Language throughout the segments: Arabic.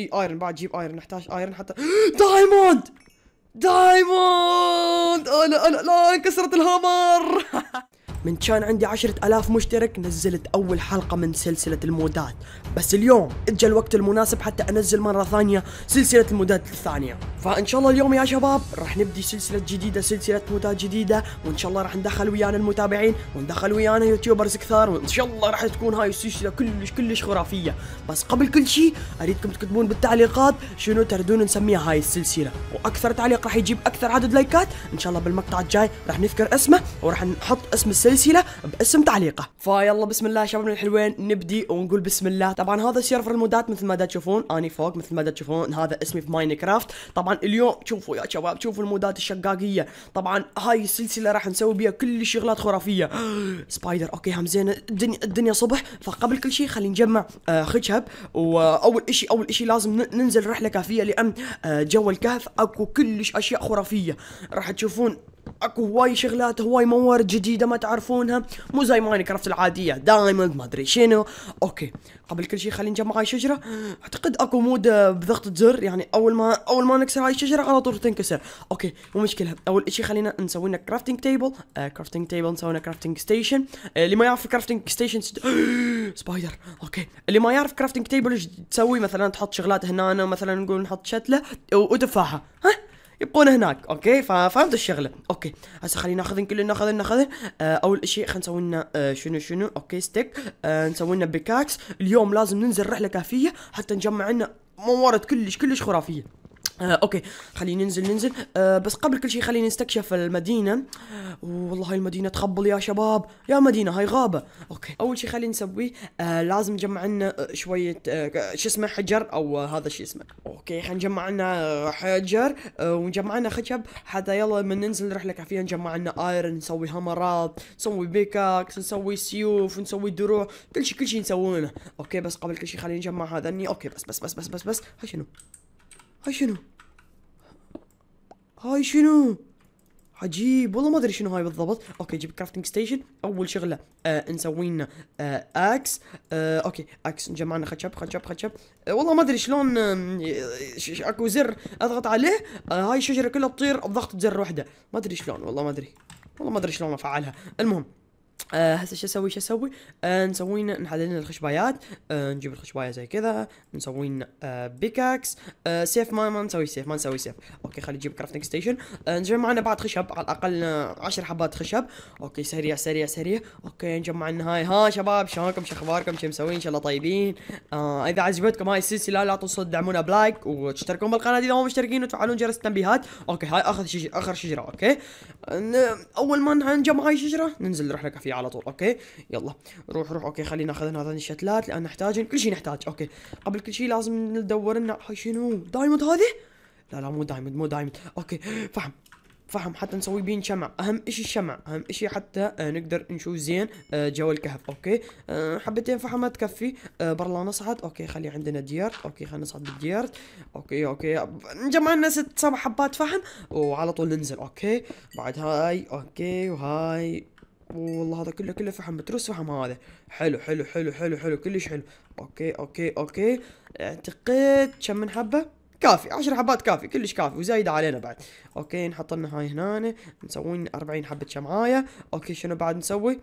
اي ايرن بعد جيب ايرن نحتاج ايرن حتى دايموند دايموند انا انا لا انكسرت الهامر من كان عندي عشرة ألاف مشترك نزلت أول حلقة من سلسلة المودات بس اليوم اجى الوقت المناسب حتى أنزل مرة ثانية سلسلة المودات الثانية فإن شاء الله اليوم يا شباب راح نبدي سلسلة جديدة سلسلة مودات جديدة وإن شاء الله راح ندخل ويانا المتابعين وندخل ويانا يوتيوبرز كثار وإن شاء الله راح تكون هاي السلسلة كلش كلش خرافية بس قبل كل شيء أريدكم تكتبون بالتعليقات شنو تردون نسميها هاي السلسلة وأكثر تعليق راح يجيب أكثر عدد لايكات إن شاء الله بالمقطع الجاي راح نذكر اسمه وراح نحط اسم السلسلة السلسله باسم تعليقه فيلا بسم الله شبابنا الحلوين نبدي ونقول بسم الله طبعا هذا سيرفر المودات مثل ما دا تشوفون اني فوق مثل ما دا تشوفون هذا اسمي في ماينكرافت طبعا اليوم شوفوا يا شباب شوفوا المودات الشقاقيه طبعا هاي السلسله راح نسوي بها كل شغلات خرافيه سبايدر اوكي هم زين الدنيا الدنيا صبح فقبل كل شيء خلينا نجمع آه، خشب واول شيء اول شيء لازم ننزل رحله كافيه لان آه، جو الكهف اكو كلش اشياء خرافيه راح تشوفون اكو هواي شغلات هواي موارد جديده ما تعرفونها مو زي ماين كرافت العاديه دايموند ما ادري شنو اوكي قبل كل شيء خلينا نجمع هاي الشجره اعتقد اكو مود آه، بضغطه زر يعني اول ما اول ما نكسر هاي الشجره على طول تنكسر اوكي مو مشكله اول شيء خلينا نسوي لنا كرافتنج تيبل كرافتنج تيبل نسوي لنا كرافتنج آه، ستيشن اللي ما يعرف كرافتنج ستيشن سبايدر اوكي اللي ما يعرف كرافتنج تيبل تسوي مثلا تحط شغلات هنا مثلا نقول نحط شتله وتفاحه ها يبقون هناك اوكي ففهمت الشغله اوكي هسه خلينا ناخذ كلنا ناخذ ناخذ آه اول شيء خلينا نسوي لنا آه شنو شنو اوكي ستيك آه نسوي لنا بيكاكس اليوم لازم ننزل رحله كافيه حتى نجمع لنا موارد كلش كلش خرافيه آه اوكي خليني ننزل ننزل آه بس قبل كل شيء خليني نستكشف المدينه والله هاي المدينه تخبل يا شباب يا مدينه هاي غابه اوكي اول شيء خلينا نسويه آه لازم نجمع لنا آه، شويه آه شو اسمه حجر او آه هذا شو اسمه اوكي خلينا نجمع لنا آه، حجر آه ونجمع لنا خشب حتى يلا من ننزل رحله كافيه نجمع لنا ايرن نسوي همرات نسوي بيكاكس نسوي سيوف نسوي دروع كل شيء كل شيء نسوونه اوكي بس قبل كل شيء خلينا نجمع هذا اني اوكي بس بس بس بس بس بس شنو هاي شنو هاي شنو عجيب والله ما ادري شنو هاي بالضبط اوكي جيب كرافتنج ستيشن اول شغله آه نسوي لنا آه اكس آه اوكي اكس جمعنا خشب خشب خشب آه والله ما ادري شلون آه اكو زر اضغط عليه آه هاي الشجره كلها تطير بضغط زر واحده ما ادري شلون والله ما ادري والله ما ادري شلون افعلها المهم آه هسه شو اسوي شو اسوي؟ آه نسوي لنا لنا الخشبايات آه نجيب الخشبايه زي كذا نسوي لنا آه بيكاكس آه سيف ما ما نسوي سيف ما نسوي سيف اوكي خلي نجيب كرافتنج ستيشن آه نجمع لنا بعد خشب على الاقل 10 حبات خشب اوكي سريع سريع سريع اوكي نجمع لنا هاي ها شباب شلونكم شو اخباركم شو مسوين ان شاء الله طيبين آه اذا عجبتكم هاي السلسله لا تنسوا تدعمونا بلايك وتشتركون بالقناه اذا مو مشتركين وتفعلون جرس التنبيهات اوكي هاي اخر شجره اخر شجره اوكي آه، اول ما نجمع هاي الشجره ننزل نروح لكافيه فيه على طول اوكي يلا روح روح اوكي خلينا ناخذ هذين الشتلات لان نحتاج كل شيء نحتاج اوكي قبل كل شيء لازم ندور لنا شنو دايموند هذه لا لا مو دايموند مو دايموند اوكي فحم فحم حتى نسوي بين شمع اهم شيء الشمع اهم شيء حتى آه، نقدر نشوف زين آه، جو الكهف اوكي آه، حبتين فحم تكفي برلا نصعد اوكي خلي عندنا ديرت اوكي خلينا نصعد بالديرت اوكي اوكي نجمع لنا ست سبع حبات فحم وعلى طول ننزل اوكي بعد هاي اوكي وهاي والله هذا كله كله فحم متروس فحم هذا حلو حلو حلو حلو حلو كلش حلو اوكي اوكي اوكي اعتقد كم من حبه كافي عشر حبات كافي كلش كافي وزايدة علينا بعد اوكي نحط لنا هاي هنا نسوي 40 حبة شمعاية اوكي شنو بعد نسوي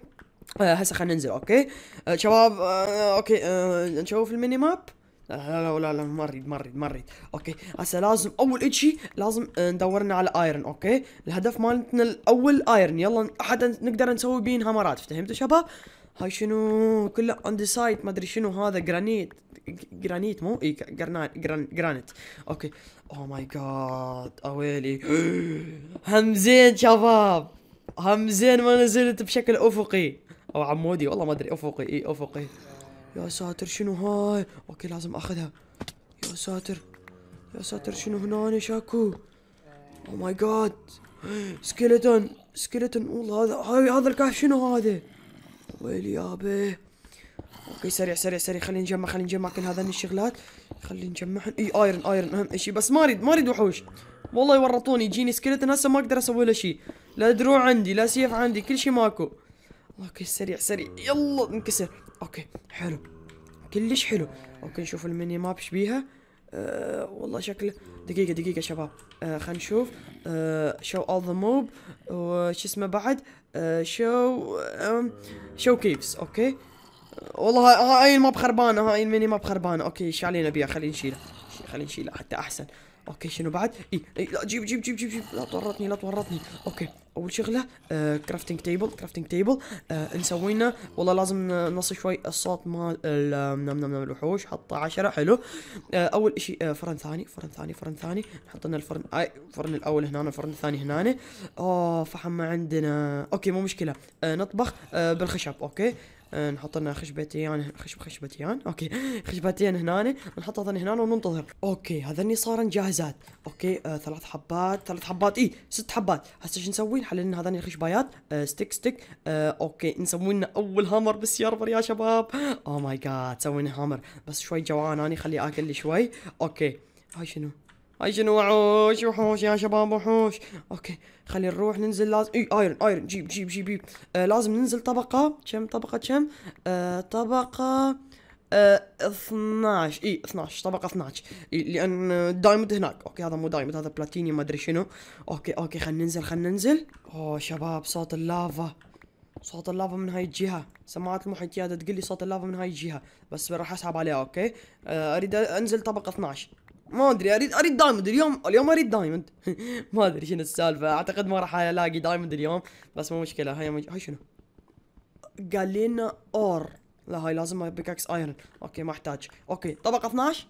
آه، هسه خلينا ننزل اوكي آه، شباب آه، اوكي نشوف الميني ماب لا لا لا لا مريض مريض مريض اوكي هسه لازم اول شيء لازم آه، ندور لنا على ايرن اوكي الهدف مالتنا الاول ايرن يلا حتى نقدر نسوي بين هامرات فهمتوا شباب هاي شنو كله سايد ما ادري شنو هذا جرانيت جرانيت مو اي جرانيت جرانيت اوكي او ماي جاد اويلي زين شباب هم زين ما نزلت بشكل افقي او عمودي والله ما ادري افقي اي افقي يا ساتر شنو هاي اوكي لازم اخذها يا ساتر يا ساتر شنو هنا شاكو او ماي جاد سكيلتون سكيلتون والله هذا هاي هذا الكهف شنو هذا ويلي يابه اوكي سريع سريع سريع خلينا نجمع خلينا نجمع كل هذين الشغلات خلينا نجمعهم اي ايرن ايرن اهم شيء بس ما اريد ما اريد وحوش والله يورطوني يجيني سكيلتون هسه ما اقدر اسوي له شيء لا دروع عندي لا سيف عندي كل شيء ماكو اوكي سريع سريع يلا انكسر اوكي حلو كلش حلو اوكي نشوف الميني ماب شبيها أه والله شكله دقيقة دقيقة شباب أه خلينا نشوف أه شو اول ذا موب وش اسمه بعد أه شو أه شو كيفز اوكي والله هاي الماب خربانة هاي الميني ماب خربانة اوكي ايش علينا بيها خلينا نشيلها خلينا نشيلها حتى احسن اوكي شنو بعد اي إيه لا جيب جيب جيب جيب جيب لا تورطني لا تورطني اوكي اول شغله كرافتنج تيبل كرافتنج تيبل نسوينا نسوي لنا والله لازم نص شوي الصوت مال نم نم الوحوش حطه 10 حلو آه اول شيء آه فرن ثاني فرن ثاني فرن ثاني نحط لنا الفرن اي الفرن الاول هنا الفرن الثاني هنا اوه فحم ما عندنا اوكي مو مشكله آه نطبخ آه بالخشب اوكي آه، نحط لنا خشبتين خشب خشبتين اوكي خشبتين هنا هذني هنا وننتظر اوكي هذني صارن جاهزات اوكي آه ثلاث حبات ثلاث حبات اي ست حبات هسه شو نسوي نحل لنا هذني الخشبايات آه ستيك ستيك آه اوكي نسوي لنا اول هامر بالسيرفر يا شباب او ماي جاد سوينا هامر بس شوي جوعان اني خلي اكل لي شوي اوكي هاي شنو هاي شنو وحوش وحوش يا شباب وحوش اوكي خلي نروح ننزل لازم اي ايرن ايرن جيب جيب جيب جيب آه لازم ننزل طبقة كم طبقة كم آه طبقة آه 12 اي 12 طبقة 12 إيه لان دايموند هناك اوكي هذا مو دايموند هذا بلاتيني ما ادري شنو اوكي اوكي خلينا ننزل خلينا ننزل اوه شباب صوت اللافا صوت اللافا من هاي الجهة سماعات المحيطية تقول لي صوت اللافا من هاي الجهة بس راح اسحب عليها اوكي آه اريد انزل طبقة 12 ما ادري اريد اريد دايموند اليوم اليوم اريد دايموند ما ادري شنو السالفه اعتقد ما راح الاقي دايموند اليوم بس مو مشكله هاي مج... هاي شنو قال لنا اور لا هاي لازم بيكاكس ايرون اوكي ما احتاج اوكي طبقه 12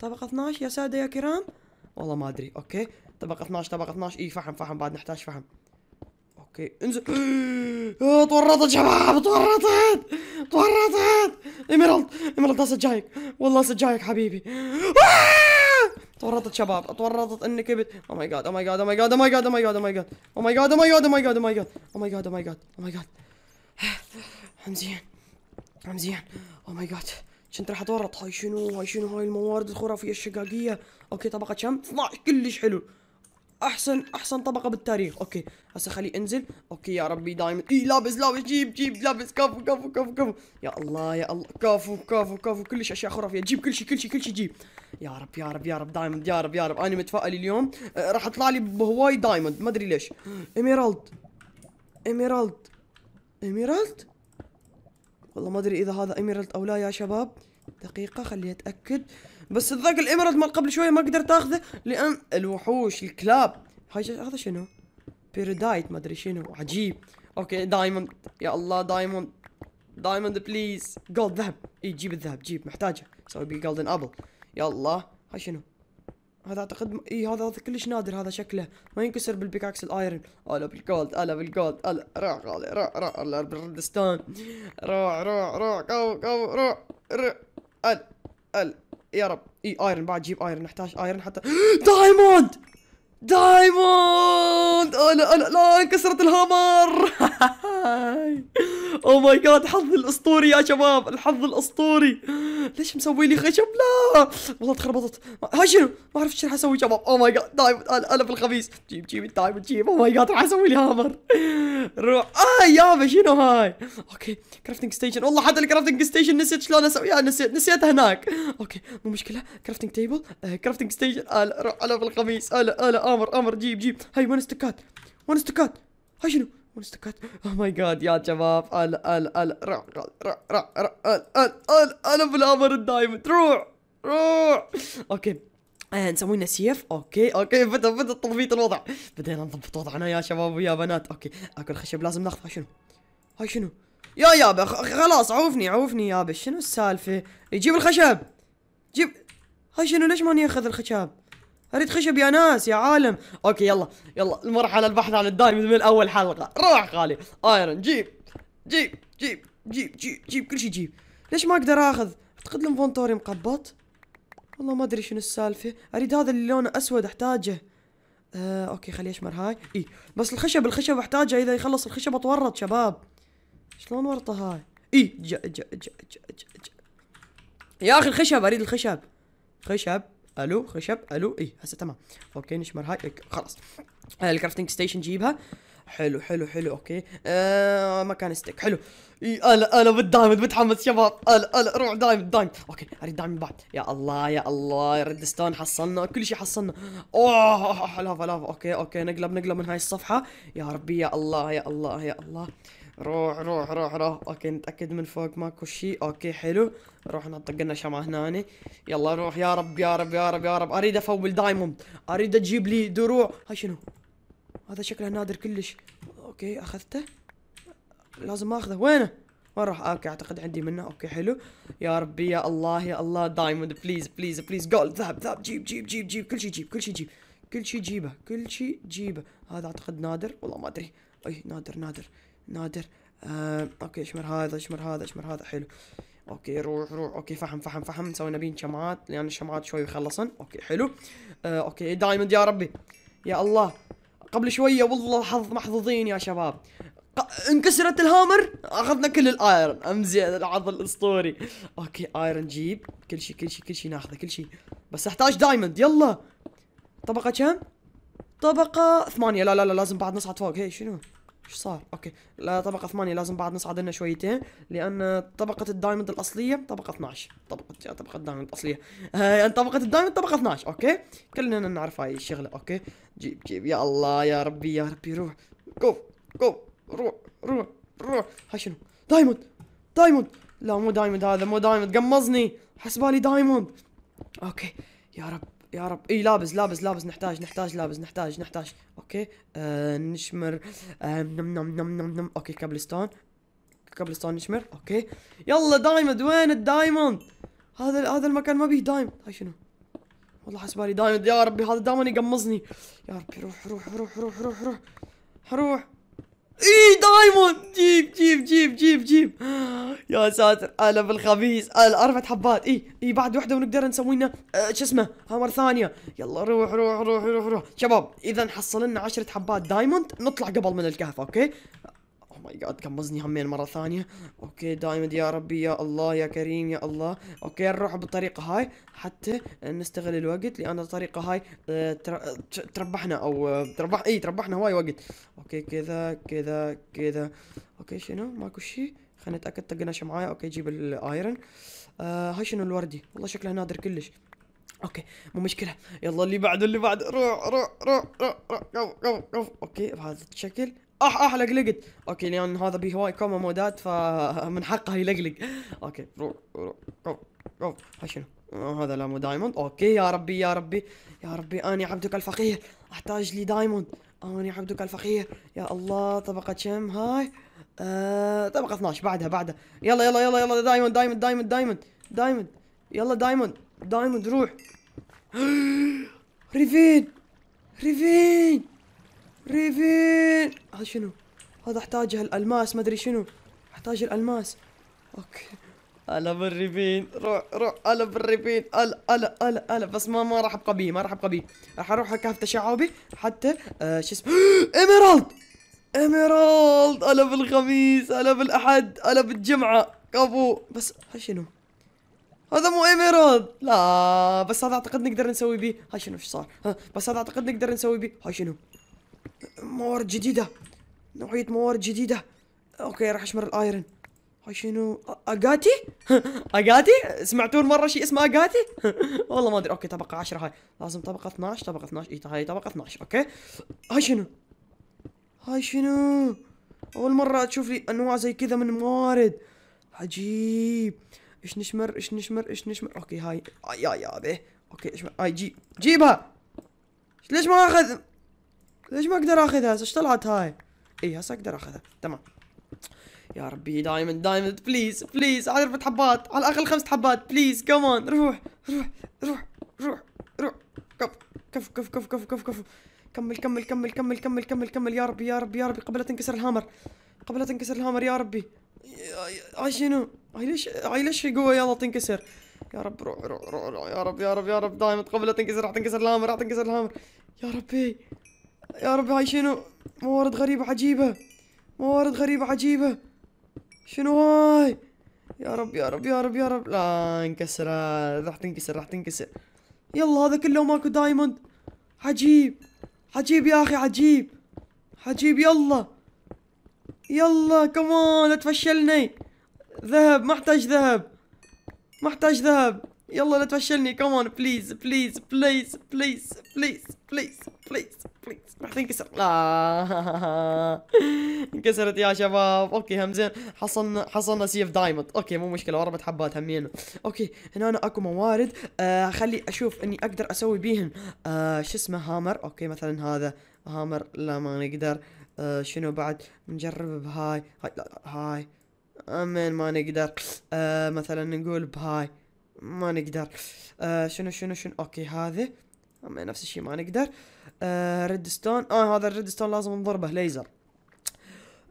طبقه 12 يا ساده يا كرام والله ما ادري اوكي طبقه 12 طبقه 12 اي فحم فحم بعد نحتاج فحم اوكي انزل تورطت شباب تورطت تورطت ايميرالد ايميرالد هسه جايك والله هسه جايك حبيبي تورطت شباب تورطت انك كبت او ماي جاد او ماي جاد او ماي جاد او ماي جاد او ماي جاد او ماي جاد او ماي جاد او ماي جاد او ماي جاد او ماي جاد او ماي جاد او ماي جاد او ماي جاد حمزين حمزين او ماي جاد كنت راح اتورط هاي شنو هاي شنو هاي الموارد الخرافيه الشقاقيه اوكي طبقه كم 12 كلش حلو احسن احسن طبقه بالتاريخ اوكي هسه خليه انزل اوكي يا ربي دايما اي لابس لابس جيب جيب لابس كفو كفو كفو كفو يا الله يا الله كفو كفو كفو كلش اشياء خرافيه جيب كل شيء كل شيء كل شيء جيب يا رب يا رب يا رب دايموند يا رب يا رب انا متفائل اليوم أه راح اطلع لي بهواي دايموند ما ادري ليش اميرالد اميرالد اميرالد والله ما ادري اذا هذا ايميرالد او لا يا شباب دقيقة خلي اتاكد بس ذاك الايميرالد مال قبل شوية ما قدرت اخذه لان الوحوش الكلاب هاي هذا شنو؟ بيرادايت ما ادري شنو عجيب اوكي دايموند يا الله دايموند دايموند بليز جولد ذهب اي جيب الذهب جيب محتاجه سوي بيه جولدن ابل يا الله هاي شنو؟ هذا اعتقد اي هذا هذا كلش نادر هذا شكله ما ينكسر بالبيكاكس الايرن الا بالجولد الا بالجولد الا روح غالي روح روح الا بالردستون روح روح روح قو قو روح روح ال ال يا رب اي ايرن بعد جيب ايرن نحتاج ايرن حتى دايموند دايموند الا الا لا انكسرت الهامر او ماي جاد حظي الاسطوري يا شباب الحظ الاسطوري ليش مسوي لي خشب لا والله تخربطت ها شنو ما اعرف ايش راح اسوي شباب او ماي جاد دايم انا في الخبيث جيب جيب دايم جيب او ماي جاد راح اسوي لي هامر روح اه يابا شنو هاي اوكي كرافتنج ستيشن والله حتى الكرافتنج ستيشن نسيت شلون اسويها نسيت نسيتها هناك اوكي مو مشكله كرافتنج تيبل كرافتنج ستيشن انا روح انا في الخميس انا آه، انا آه، امر امر جيب جيب هاي وين استكات وين استكات هاي شنو واستكت اوه ماي جاد يا شباب ال ال ال روح روح روح ال ال ال انا بالامر الدايموند روح روح اوكي آه، نسوي لنا سيف اوكي اوكي بدا بدا تضبيط الوضع بدينا نضبط وضعنا يا شباب ويا بنات اوكي اكل خشب لازم ناخذ شنو هاي شنو يا يابا خلاص عوفني عوفني يابا شنو السالفه يجيب الخشب جيب هاي شنو ليش ما ياخذ الخشب اريد خشب يا ناس يا عالم اوكي يلا يلا المرحله البحث عن الدايموند من اول حلقه روح خالي ايرون جيب جيب جيب جيب جيب جيب كل شيء جيب ليش ما اقدر اخذ اعتقد الانفنتوري مقبط والله ما ادري شنو السالفه اريد هذا اللي لونه اسود احتاجه آه، اوكي خليه يشمر هاي اي بس الخشب الخشب احتاجه اذا يخلص الخشب اتورط شباب شلون ورطه هاي اي جا جا جا جا جا, جا. يا اخي الخشب اريد الخشب خشب الو خشب الو اي هسه تمام اوكي نشمر هاي إيه، خلاص آه، الكرافتنج ستيشن جيبها حلو حلو حلو اوكي آه مكان ستيك حلو اي انا انا بالدايمد متحمس شباب انا انا روح دايمد دايمد اوكي اريد دايمد بعد يا الله يا الله ريد ستون حصلنا كل شيء حصلنا اوه لافا لافا اوكي اوكي نقلب نقلب من هاي الصفحه يا ربي يا الله يا الله يا الله روح روح روح روح اوكي نتاكد من فوق ماكو شيء اوكي حلو روح نطق لنا شمعه هنا يلا روح يا رب يا رب يا رب يا رب اريد افول دايموند اريد اجيب لي دروع هاي شنو هذا شكله نادر كلش اوكي اخذته لازم اخذه وينه وين راح اوكي اعتقد عندي منه اوكي حلو يا ربي يا الله يا الله دايموند بليز بليز بليز جولد ذهب ذهب جيب جيب جيب جيب كل شيء جيب كل شيء جيب كل شيء جيبه كل شيء جيبه هذا اعتقد نادر والله ما ادري اي نادر نادر نادر آه، اوكي اشمر هذا اشمر هذا اشمر هذا حلو اوكي روح روح اوكي فحم فحم فحم نسوي نبين شمعات لان الشمعات شوي يخلصن اوكي حلو آه، اوكي دايموند يا ربي يا الله قبل شويه والله حظ محظوظين يا شباب انكسرت الهامر اخذنا كل الايرن امزي العرض الاسطوري اوكي ايرن جيب كل شيء كل شيء كل شيء ناخذه كل شيء بس احتاج دايموند يلا طبقه كم طبقه ثمانيه لا لا لا لازم بعد نصعد فوق هي شنو شو صار اوكي لطبقه 8 لازم بعد نصعد لنا شويتين لان طبقه الدايموند الاصليه طبقه 12 طبقه طبقه الدايموند الاصليه هاي طبقه الدايموند طبقه 12 اوكي كلنا نعرف هاي الشغله اوكي جيب جيب يا الله يا ربي يا ربي روح جو جو روح روح روح هاي شنو دايموند دايموند لا مو دايموند هذا مو دايموند قمصني حسبالي دايموند اوكي يا رب يا رب اي لابس لابس لابس نحتاج نحتاج لابس نحتاج نحتاج اوكي آه نشمر آه نم نم نم نم نم اوكي كابل ستون نشمر اوكي يلا دايموند وين الدايموند هذا هذا المكان ما بيه دايموند هاي شنو والله حسبالي دايموند يا ربي هذا دايموند يقمصني يا ربي روح روح روح روح روح روح روح اي دايموند جيب جيب جيب جيب جيب يا ساتر انا بالخبيث اربع حبات اي اي بعد وحده ونقدر نسوي لنا آه، شو اسمه ها مره ثانيه يلا روح روح روح روح روح شباب اذا حصلنا لنا 10 حبات دايموند نطلع قبل من الكهف اوكي Oh ماي جاد قمصني همين مره ثانيه اوكي دائما يا ربي يا الله يا كريم يا الله اوكي نروح بالطريقه هاي حتى نستغل الوقت لان الطريقه هاي آه، تربحنا او آه، تربح اي تربحنا هواي وقت اوكي كذا كذا كذا اوكي شنو ماكو شيء خلينا نتاكد طقنا معايا اوكي جيب الايرن آه هاي شنو الوردي والله شكلها نادر كلش اوكي مو مشكله يلا اللي بعده اللي بعده روح روح روح روح روح قف قف قف اوكي بهذا الشكل اح آه، اح آه، لقلقت اوكي لان هذا هواي كوما مودات فمن حقه يلقلق اوكي روح روح روح روح شنو آه، هذا لا مو دايموند اوكي يا ربي يا ربي يا ربي اني عبدك الفقير احتاج لي دايموند اني عبدك الفقير يا الله طبقة كم هاي آه طبقة 12 بعدها بعدها يلا يلا يلا يلا دايموند دايموند دايموند دايموند دايموند يلا دايموند دايموند روح ريفين ريفين ريفين هذا شنو هذا احتاجه الالماس ما ادري شنو احتاج الالماس اوكي انا بالريفين روح روح انا بالريفين انا انا انا انا بس ما ما راح ابقى بيه ما راح ابقى بيه راح اروح كهف تشعبي حتى آه شو اسمه ايميرالد ايميرالد انا بالخميس انا بالاحد انا بالجمعه كفو بس ها شنو هذا مو ايميرالد لا بس هذا اعتقد نقدر نسوي بيه ها شنو ايش صار ها بس هذا اعتقد نقدر نسوي بيه ها شنو موارد جديدة نوعية موارد جديدة اوكي راح اشمر الايرن هاي شنو اقاتي؟ اقاتي؟ سمعتون مرة شيء اسمه اقاتي؟ والله ما ادري اوكي طبقة 10 هاي لازم طبقة 12 طبقة 12 اي هاي طبقة 12 اوكي هاي شنو؟ هاي شنو؟ اول مرة تشوف لي انواع زي كذا من موارد عجيب ايش نشمر ايش نشمر ايش نشمر اوكي هاي يا يا به اوكي ايش اي جيب جيبها ليش ما اخذ ليش ما اقدر اخذها هسه ايش طلعت هاي اي هسه اقدر اخذها تمام يا ربي دايموند دايموند بليز بليز على اربع حبات على الاقل خمس حبات بليز كمان روح روح روح روح روح كف كف كف كف كف كف كف كمل كمل كمل كمل كمل كمل كمل يا ربي يا ربي يا ربي قبل لا تنكسر الهامر قبل لا تنكسر الهامر يا ربي هاي شنو هاي ليش هاي ليش في قوه يلا تنكسر يا رب روح روح روح, روح. يا رب يا رب يا رب دايما قبل لا تنكسر راح تنكسر الهامر راح تنكسر الهامر يا ربي يا ربي هاي شنو موارد غريبة عجيبة موارد غريبة عجيبة شنو هاي يا رب يا رب يا رب يا رب لا انكسر راح تنكسر راح تنكسر يلا هذا كله ماكو دايموند عجيب عجيب يا اخي عجيب عجيب يلا يلا كمان لا تفشلني ذهب محتاج ذهب محتاج ذهب يلا لا تفشلني كمان بليز بليز بليز بليز بليز بليز بليز بليز راح تنكسر لا انكسرت يا شباب اوكي هم زين حصلنا حصلنا سيف دايموند اوكي مو مشكله اربع حبات همين اوكي هنا أنا اكو موارد آه خلي اشوف اني اقدر اسوي بيهن آه شو اسمه هامر اوكي مثلا هذا هامر لا ما نقدر آه شنو بعد نجرب بهاي هاي لا هاي امين ما نقدر آه مثلا نقول بهاي ما نقدر آه شنو شنو شنو اوكي هذه اما نفس الشيء ما نقدر آه ستون اه هذا الريد ستون لازم نضربه ليزر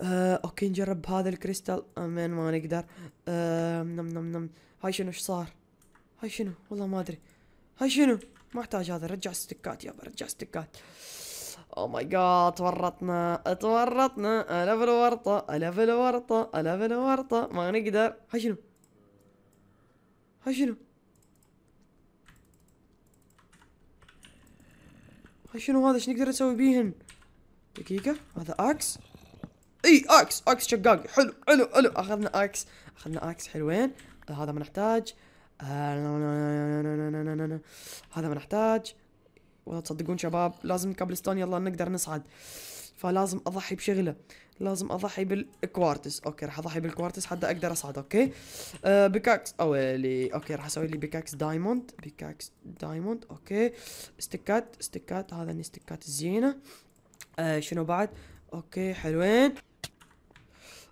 آه اوكي نجرب هذا الكريستال امين ما نقدر آه نم نم نم هاي شنو ايش صار هاي شنو والله ما ادري هاي شنو ما احتاج هذا رجع ستكات يابا رجع ستكات او ماي جاد تورطنا تورطنا انا في الورطه انا في الورطه انا في الورطه ما نقدر هاي شنو ها شنو ها شنو هذا ايش نقدر نسوي بيهن دقيقة هذا اكس اي اكس اكس شقاق حلو حلو حلو اخذنا اكس اخذنا اكس حلوين هذا ما نحتاج هذا ما نحتاج والله تصدقون شباب لازم قبل ستون يلا نقدر نصعد فلازم اضحي بشغله لازم اضحي بالكوارتز اوكي راح اضحي بالكوارتز حتى اقدر اصعد اوكي آه بيكاكس اويلي اوكي راح اسوي لي بيكاكس دايموند بيكاكس دايموند اوكي استكات استكات هذا استكات زينه آه شنو بعد اوكي حلوين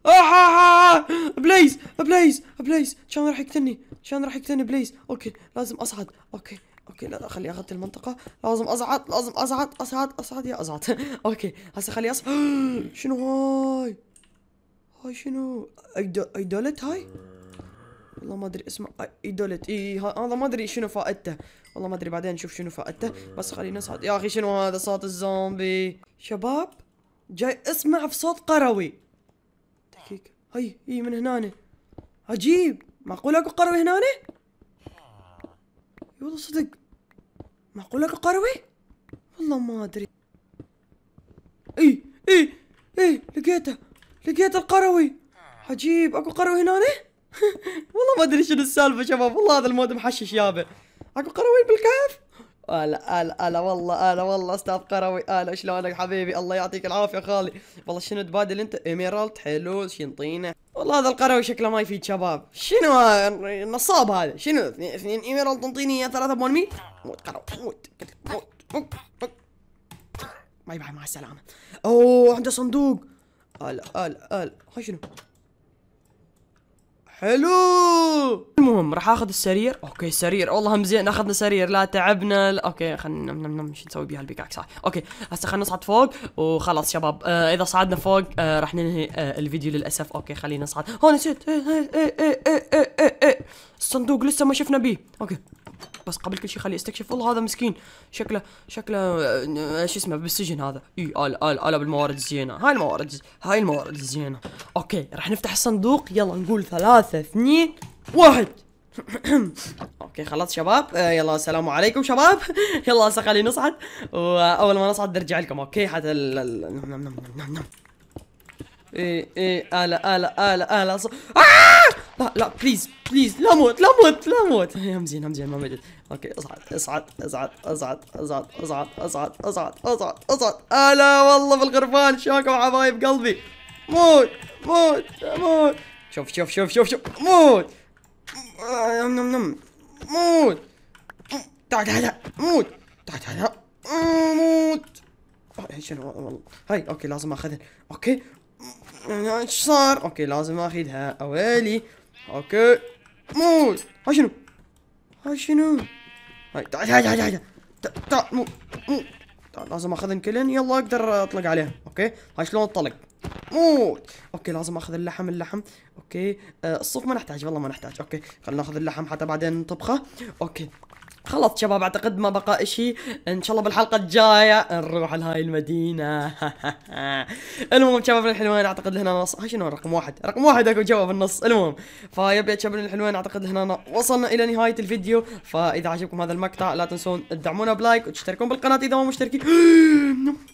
آه بليز بليز بليز شلون راح يقتلني شلون راح يقتلني بليز اوكي لازم اصعد اوكي اوكي لا لا خليه اخذت المنطقه لازم ازعط لازم ازعط اصعد اصعد يا ازعط اوكي هسه خليني اصعد شنو هاي هاي شنو ايدولت هاي والله ما ادري اسمه ايدولت اي هذا ما ادري شنو فائدته والله ما ادري بعدين نشوف شنو فائدته بس خلينا نصعد يا اخي شنو هذا صوت الزومبي شباب جاي اسمع في صوت قروي دقيقة هاي هي من هنا عجيب معقول اكو قروي هنا والله صدق معقولة قروي؟ والله ما أدري إي إي إي لقيته لقيت القروي عجيب اكو قروي هنا والله ما ادري شنو السالفه شباب والله هذا المود محشش يابا اكو قروي بالكهف هلا هلا هلا والله هلا والله استاذ قروي هلا شلونك حبيبي الله يعطيك العافيه خالي والله شنو تبادل انت ايميرالد حلو شنطينه والله هذا القروي شكله ما يفيد شباب شنو النصاب هذا شنو اثنين ايميرالد انطيني اياه ثلاثه بون مي موت قروي موت موت موت باي باي مع السلامه اوه عنده صندوق هلا هلا هلا هاي شنو حلو المهم راح اخذ السرير اوكي سرير والله مزيان اخذنا سرير لا تعبنا لا. اوكي خلينا مش نسوي بيها البيكاكس اوكي هسه خلينا نصعد فوق وخلاص شباب آه اذا صعدنا فوق آه راح ننهي آه الفيديو للاسف اوكي خلينا نصعد هون نسيت إيه، إيه، إيه، الصندوق لسه ما شفنا بيه اوكي بس قبل كل شيء خليه استكشف والله هذا مسكين شكله شكله آه، شو اسمه بالسجن هذا اي ال ال ال بالموارد الزينه هاي الموارد هاي الموارد الزينه اوكي راح نفتح الصندوق يلا نقول ثلاثة اثنين واحد اوكي خلاص شباب آه يلا السلام عليكم شباب يلا هسه خلينا نصعد واول ما نصعد نرجع لكم اوكي حتى ال... نم نم نم نم نم ايه ايه الا الا الا الا ص... آه! لا لا بليز بليز لا موت لا موت لا موت إيه، همزين همزين ما مجد اوكي اصعد اصعد اصعد اصعد اصعد اصعد اصعد اصعد اصعد اصعد الا والله في الغرفان حبايب قلبي موت موت موت شوف شوف شوف شوف شوف موت نم نم نم موت تعال تعال موت تعال تعال آه، موت آه، شنو والله هاي اوكي لازم اخذها اوكي ايش صار اوكي لازم اخذها اويلي اوكي موت هاي شنو هاي شنو هاي تعال تعال تعال تعال تعال مو مو لازم اخذهم كلن يلا اقدر اطلق عليهم اوكي هاي شلون اطلق موت اوكي لازم اخذ اللحم اللحم اوكي آه، الصوف ما نحتاج والله ما نحتاج اوكي خلينا ناخذ اللحم حتى بعدين نطبخه اوكي خلاص شباب اعتقد ما بقى شيء ان شاء الله بالحلقه الجايه نروح لهاي المدينه المهم شباب الحلوين اعتقد هنا نص هاي شنو رقم واحد رقم واحد اكو جواب النص المهم يا شباب الحلوين اعتقد هنا وصلنا الى نهايه الفيديو فاذا عجبكم هذا المقطع لا تنسون تدعمونا بلايك وتشتركون بالقناه اذا ما مشتركين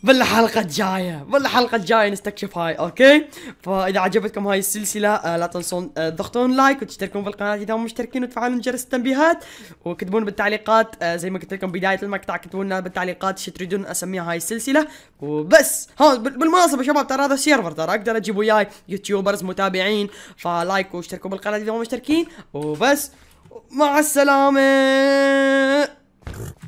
بالحلقه الجايه بالحلقه الجايه نستكشف هاي اوكي فاذا عجبتكم هاي السلسله آه، لا تنسون تضغطون آه، لايك وتشتركون بالقناه اذا ما مشتركين وتفعلون جرس التنبيهات وكتبون بالتعليق بالتعليقات آه، زي ما قلت لكم بدايه المقطع اكتبوا لنا بالتعليقات ايش تريدون اسميها هاي السلسله وبس ها بالمناسبه شباب ترى هذا سيرفر ترى اقدر اجيب وياي يوتيوبرز متابعين فلايك واشتركوا بالقناه اذا مو مشتركين وبس مع السلامه